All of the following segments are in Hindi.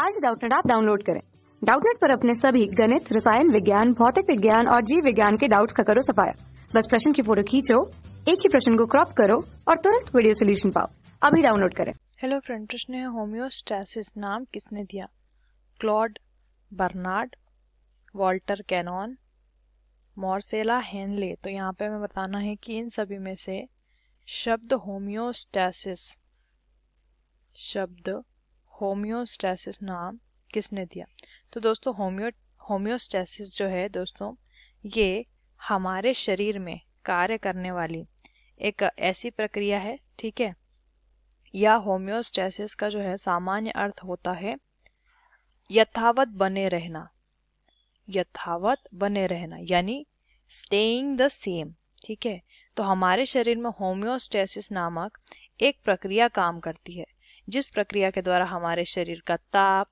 आज डाउटनेट आप डाउनलोड करें डाउटनेट पर अपने सभी गणित रसायन विज्ञान भौतिक विज्ञान और जीव विज्ञान के डाउट्स का करो सफाया बस प्रश्न की फोटो खींचो एक ही प्रश्न को क्रॉप करो और तुरंत वीडियो सोल्यूशन पाओ अभी डाउनलोड करें हेलो फ्रेंड प्रश्न है होम्योस्टैसिस नाम किसने दिया Claude Bernard Walter Cannon Marcella Henley तो यहाँ पे मैं बताना है कि इन सभी में से शब्द होम्योस्टेसिस शब्द होम्योस्टेसिस नाम किसने दिया तो दोस्तों होम्यो होम्योस्टेसिस जो है दोस्तों ये हमारे शरीर में कार्य करने वाली एक ऐसी प्रक्रिया है ठीक है या होम्योस्टेसिस का जो है सामान्य अर्थ होता है यथावत बने रहना यथावत बने रहना यानी स्टेइंग द सेम ठीक है तो हमारे शरीर में होम्योस्टेसिस नामक एक प्रक्रिया काम करती है जिस प्रक्रिया के द्वारा हमारे शरीर का ताप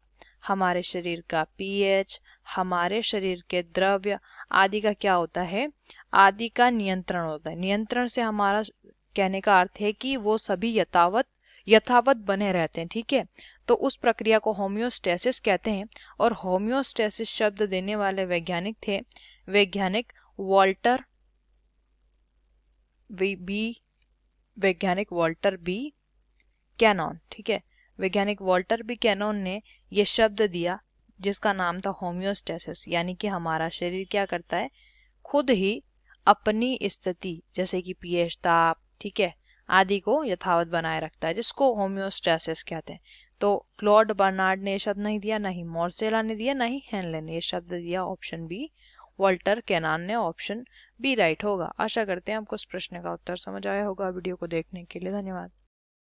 हमारे शरीर का पीएच हमारे शरीर के द्रव्य आदि का क्या होता है आदि का नियंत्रण होता है नियंत्रण से हमारा कहने का अर्थ है कि वो सभी यथावत यथावत बने रहते हैं ठीक है तो उस प्रक्रिया को होम्योस्टेसिस कहते हैं और होम्योस्टेसिस शब्द देने वाले वैज्ञानिक थे वैज्ञानिक वॉल्टर बी वैज्ञानिक वॉल्टर बी कैनॉन ठीक है वैज्ञानिक वॉल्टर बी कैनॉन ने ये शब्द दिया जिसका नाम था होम्योस्टेसिस यानी कि हमारा शरीर क्या करता है खुद ही अपनी स्थिति जैसे कि पीएच ताप ठीक है आदि को यथावत बनाए रखता है जिसको होम्योस्टेसिस कहते हैं तो क्लॉड बर्नार्ड ने यह शब्द नहीं दिया ना ही मोर्सेला ने दिया ना ही हेनले ने यह शब्द दिया ऑप्शन बी वॉल्टर कैनान ने ऑप्शन बी राइट होगा आशा करते हैं आपको इस प्रश्न का उत्तर समझ आया होगा वीडियो को देखने के लिए धन्यवाद